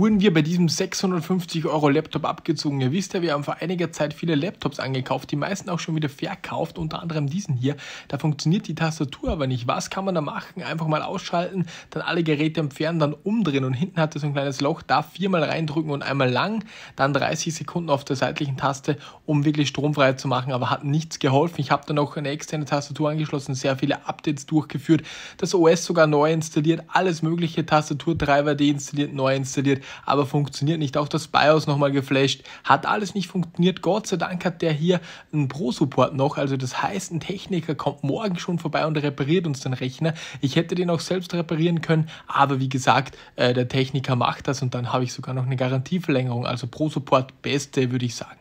wurden wir bei diesem 650 Euro Laptop abgezogen. Ihr wisst ja, wir haben vor einiger Zeit viele Laptops angekauft, die meisten auch schon wieder verkauft, unter anderem diesen hier. Da funktioniert die Tastatur aber nicht. Was kann man da machen? Einfach mal ausschalten, dann alle Geräte entfernen, dann umdrehen und hinten hat er so ein kleines Loch, da viermal reindrücken und einmal lang, dann 30 Sekunden auf der seitlichen Taste, um wirklich stromfrei zu machen, aber hat nichts geholfen. Ich habe dann auch eine externe Tastatur angeschlossen, sehr viele Updates durchgeführt, das OS sogar neu installiert, alles mögliche, Tastaturtreiber deinstalliert, neu installiert, aber funktioniert nicht. Auch das BIOS nochmal geflasht, hat alles nicht funktioniert. Gott sei Dank hat der hier einen Pro-Support noch, also das heißt, ein Techniker kommt morgen schon vorbei und repariert uns den Rechner. Ich hätte den auch selbst reparieren können, aber wie gesagt, äh, der Techniker macht das und dann habe ich sogar noch eine Garantieverlängerung. Also Pro-Support beste, würde ich sagen.